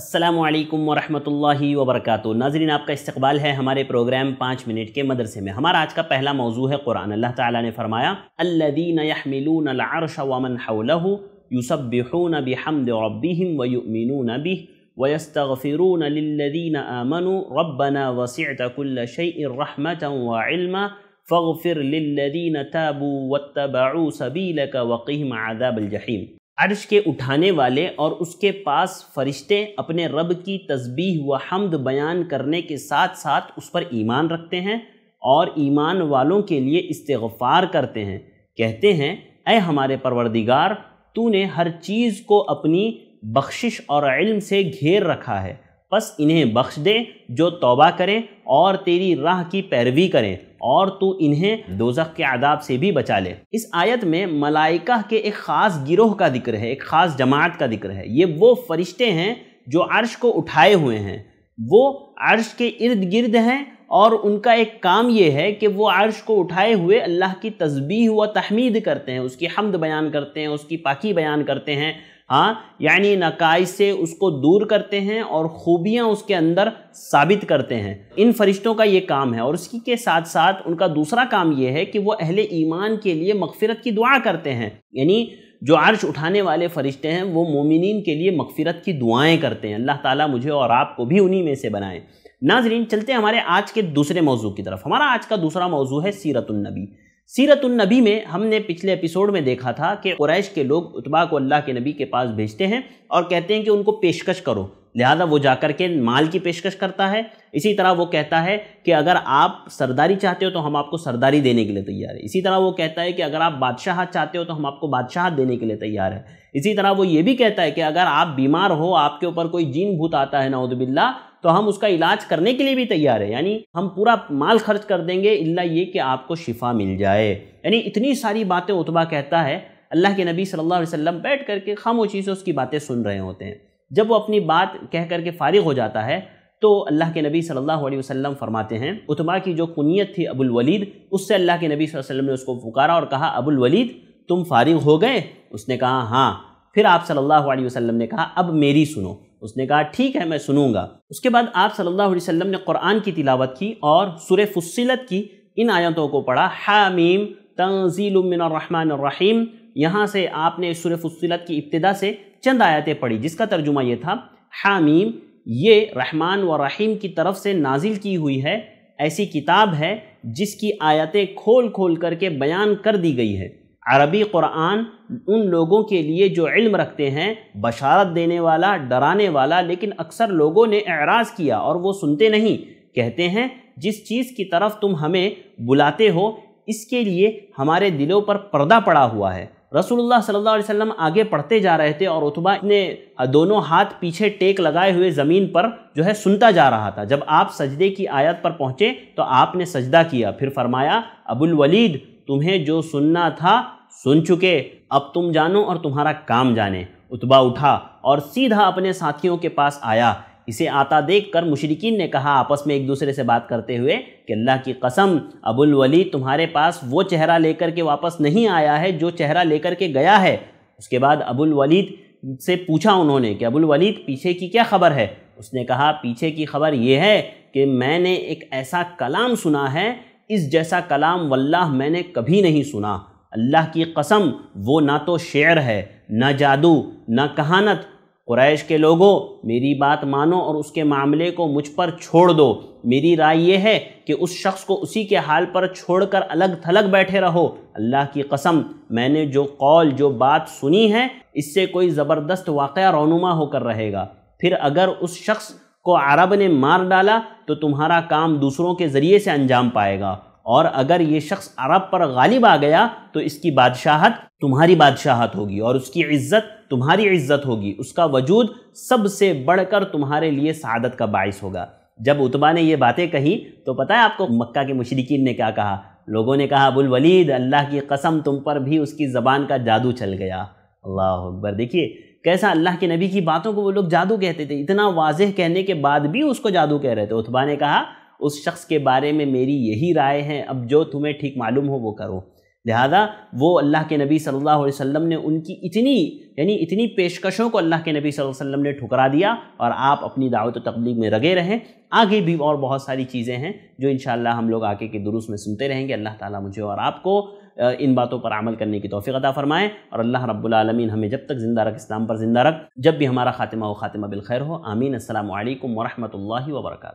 असलकम वरहमल वबरक नाजरीन आपका इस्तकबाल है हमारे प्रोग्राम पाँच मिनट के मदरसे में हमारा आज का पहला मौजू है कुरान अल्लाह ताला ने फरमाया अल्लदीन यहमिलून अलअर्श वमन हौलहु युसब्बिहून बिहम्द रब्बिहिम व युमिनून बिह वयस्तगफिरून लिल्लदीन आमनु रब्बना वसिअत कुल्ल शैइन रहमतन व इल्मा फ़गफ़िर लिल्लदीन ताबू वत्तबऊ सबीलक वक़ीम आदाबल जहीम अर्श के उठाने वाले और उसके पास फरिश्ते अपने रब की तस्बीह व हमद बयान करने के साथ साथ उस पर ईमान रखते हैं और ईमान वालों के लिए इस्तफार करते हैं कहते हैं ए हमारे परवरदिगार तूने हर चीज़ को अपनी बख्शिश और इल्म से घेर रखा है बस इन्हें बख्श दे जो तौबा करें और तेरी राह की पैरवी करें और तू इन्हें दोजख के आदाब से भी बचा ले इस आयत में मलाइका के एक ख़ास गिरोह का जिक्र है एक ख़ास जमात का जिक्र है ये वो फरिश्ते हैं जो अर्श को उठाए हुए हैं वो अर्श के इर्द गिर्द हैं और उनका एक काम ये है कि वो अर्श को उठाए हुए अल्लाह की तस्बीह व तहमीद करते हैं उसकी हमद बयान करते हैं उसकी पाकी बयान करते हैं हाँ यानी नकाय से उसको दूर करते हैं और खूबियाँ उसके अंदर साबित करते हैं इन फरिश्तों का ये काम है और उसी के साथ साथ उनका दूसरा काम ये है कि वो अहले ईमान के लिए मगफिरत की दुआ करते हैं यानी जो अर्श उठाने वाले फरिश्ते हैं वो मोमिन के लिए मगफिरत की दुआएँ करते हैं अल्लाह ताली मुझे और आपको भी उन्हीं में से बनाएँ नाजरीन चलते हमारे आज के दूसरे मौजू की तरफ हमारा आज का दूसरा मौजू है सीरतुलनबी सीरत नबी में हमने पिछले एपिसोड में देखा था कि क्रैश के लोग उतबा को अल्लाह के नबी के पास भेजते हैं और कहते हैं कि उनको पेशकश करो लिहाजा वो जाकर के माल की पेशकश करता है इसी तरह वो कहता है कि अगर आप सरदारी चाहते हो तो हम आपको सरदारी देने के लिए तैयार है इसी तरह वो कहता है कि अगर आप बादशाह चाहते हो तो हम आपको बादशाह देने के लिए तैयार है इसी तरह वो ये भी कहता है कि अगर आप बीमार हो आपके ऊपर कोई जीन भूत आता है नाउदबिल्ला तो हम उसका इलाज करने के लिए भी तैयार है यानी हम पूरा माल खर्च कर देंगे इल्ला ये कि आपको शिफा मिल जाए यानी इतनी सारी बातें उतबा कहता है अल्लाह के नबी सल्लल्लाहु अलैहि वसल्लम बैठ करके खामोशी से उसकी बातें सुन रहे होते हैं जब वो अपनी बात कह करके फ़ारिग हो जाता है तो अल्लाह के नबी सल्लल्लाहु अलैहि वसल्लम फरमाते हैं उतबा की जो कुनीत थी अबुल वलीद उससे अल्लाह के नबी वसल्लम ने उसको पुकारा और कहा अबुल वलीद तुम फारिग हो गए उसने कहा हाँ फिर आप सल्लल्लाहु अलैहि वसल्लम ने कहा अब मेरी सुनो उसने कहा ठीक है मैं सुनूंगा उसके बाद आप सल्लल्लाहु अलैहि वसल्लम ने कुरान की तिलावत की और सुर फुसिलत की इन आयतों को पढ़ा हामीम तंजीलमिनरहमानरहीम यहाँ से आपने सुर फुसिलत की इब्तदा से चंद आयतें पढ़ी जिसका तर्जुमा ये था हामीम ये रहमान व रहीम की तरफ से नाजिल की हुई है ऐसी किताब है जिसकी आयतें खोल खोल करके बयान कर दी गई है अरबी कुरान उन लोगों के लिए जो इल्म रखते हैं बशारत देने वाला डराने वाला लेकिन अक्सर लोगों ने एराज़ किया और वो सुनते नहीं कहते हैं जिस चीज़ की तरफ तुम हमें बुलाते हो इसके लिए हमारे दिलों पर पर्दा पड़ा हुआ है रसूलुल्लाह सल्लल्लाहु अलैहि वसल्लम आगे पढ़ते जा रहे थे और उतबा ने दोनों हाथ पीछे टेक लगाए हुए ज़मीन पर जो है सुनता जा रहा था जब आप सजदे की आयत पर पहुँचे तो आपने सजदा किया फिर फरमाया अबुल वलीद तुम्हें जो सुनना था सुन चुके अब तुम जानो और तुम्हारा काम जाने उतबा उठा और सीधा अपने साथियों के पास आया इसे आता देख कर मुशरकिन ने कहा आपस में एक दूसरे से बात करते हुए कि अल्लाह की कसम अबुल वली तुम्हारे पास वो चेहरा लेकर के वापस नहीं आया है जो चेहरा लेकर के गया है उसके बाद अबुल वलीद से पूछा उन्होंने कि अबुल वलीद पीछे की क्या खबर है उसने कहा पीछे की खबर यह है कि मैंने एक ऐसा कलाम सुना है इस जैसा कलाम वल्लाह मैंने कभी नहीं सुना अल्लाह की कसम वो ना तो शेर है ना जादू ना कहानत कुरैश के लोगों मेरी बात मानो और उसके मामले को मुझ पर छोड़ दो मेरी राय यह है कि उस शख्स को उसी के हाल पर छोड़कर अलग थलग बैठे रहो अल्लाह की कसम मैंने जो कौल जो बात सुनी है इससे कोई ज़बरदस्त वाक़ रौनुमा होकर रहेगा फिर अगर उस शख्स को अरब ने मार डाला तो तुम्हारा काम दूसरों के ज़रिए से अंजाम पाएगा और अगर ये शख्स अरब पर गालिब आ गया तो इसकी बादशाहत तुम्हारी बादशाहत होगी और उसकी इज्जत तुम्हारी इज्जत होगी उसका वजूद सबसे बढ़कर तुम्हारे लिए सदत का बायस होगा जब उतबा ने ये बातें कही तो पता है आपको मक्का के मुशरकिन ने क्या कहा लोगों ने कहा अबुल वलीद अल्लाह की कसम तुम पर भी उसकी ज़बान का जादू चल गया अल्लाह अकबर देखिए कैसा अल्लाह के नबी की बातों को वो लोग जादू कहते थे इतना वाजह कहने के बाद भी उसको जादू कह रहे थे उतबा ने कहा उस शख्स के बारे में मेरी यही राय है अब जो तुम्हें ठीक मालूम हो वो करो लिहाजा वो अल्लाह के नबी सल्लल्लाहु अलैहि वसल्लम ने उनकी इतनी यानी इतनी पेशकशों को अल्लाह के नबी सल्लल्लाहु अलैहि वसल्लम ने ठुकरा दिया और आप अपनी दावत तबलीग में लगे रहें आगे भी और बहुत सारी चीज़ें हैं जो इन हम लोग आगे के दुरुस्त में सुनते रहेंगे अल्लाह ताला मुझे और आपको इन बातों पर अमल करने की तोफ़ी अदा फ़रमाएँ और अल्लाह रब्लमिन हमें जब तक ज़िंदा रख इस्लाम पर ज़िंदा रख जब भी हमारा ख़ातिमा व ख़ातिमा बिलखैर हो आमीन असल वरहमल वर्का